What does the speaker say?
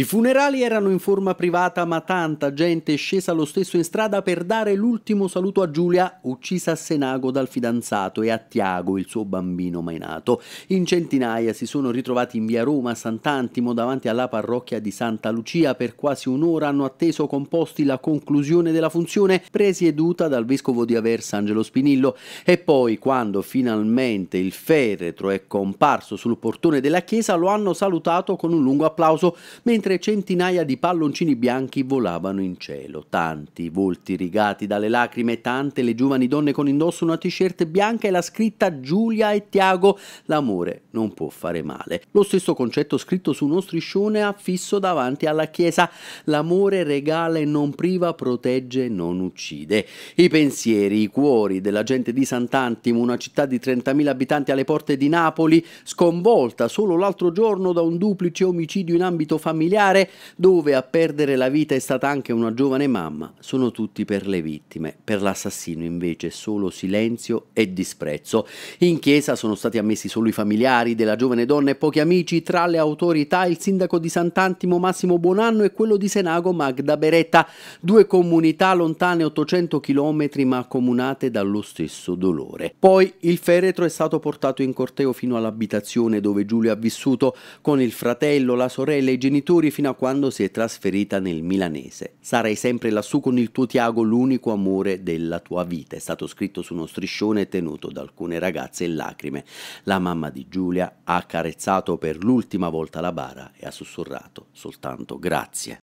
I funerali erano in forma privata, ma tanta gente è scesa lo stesso in strada per dare l'ultimo saluto a Giulia, uccisa a Senago dal fidanzato, e a Tiago, il suo bambino mai nato. In centinaia si sono ritrovati in via Roma, a Sant'Antimo, davanti alla parrocchia di Santa Lucia. Per quasi un'ora hanno atteso composti la conclusione della funzione presieduta dal vescovo di Aversa Angelo Spinillo. E poi, quando finalmente il feretro è comparso sul portone della chiesa, lo hanno salutato con un lungo applauso, mentre mentre centinaia di palloncini bianchi volavano in cielo, tanti volti rigati dalle lacrime, tante le giovani donne con indosso una t-shirt bianca e la scritta Giulia e Tiago, l'amore non può fare male. Lo stesso concetto scritto su uno striscione affisso davanti alla chiesa, l'amore regala e non priva, protegge e non uccide. I pensieri, i cuori della gente di Sant'Antimo, una città di 30.000 abitanti alle porte di Napoli, sconvolta solo l'altro giorno da un duplice omicidio in ambito familiare, familiare dove a perdere la vita è stata anche una giovane mamma, sono tutti per le vittime, per l'assassino invece solo silenzio e disprezzo. In chiesa sono stati ammessi solo i familiari della giovane donna e pochi amici, tra le autorità il sindaco di Sant'Antimo Massimo Buonanno e quello di Senago Magda Beretta, due comunità lontane 800 km ma accomunate dallo stesso dolore. Poi il feretro è stato portato in corteo fino all'abitazione dove Giulio ha vissuto con il fratello, la sorella e i genitori giocatori fino a quando si è trasferita nel milanese. Sarai sempre lassù con il tuo Tiago, l'unico amore della tua vita. È stato scritto su uno striscione tenuto da alcune ragazze in lacrime. La mamma di Giulia ha accarezzato per l'ultima volta la bara e ha sussurrato soltanto grazie.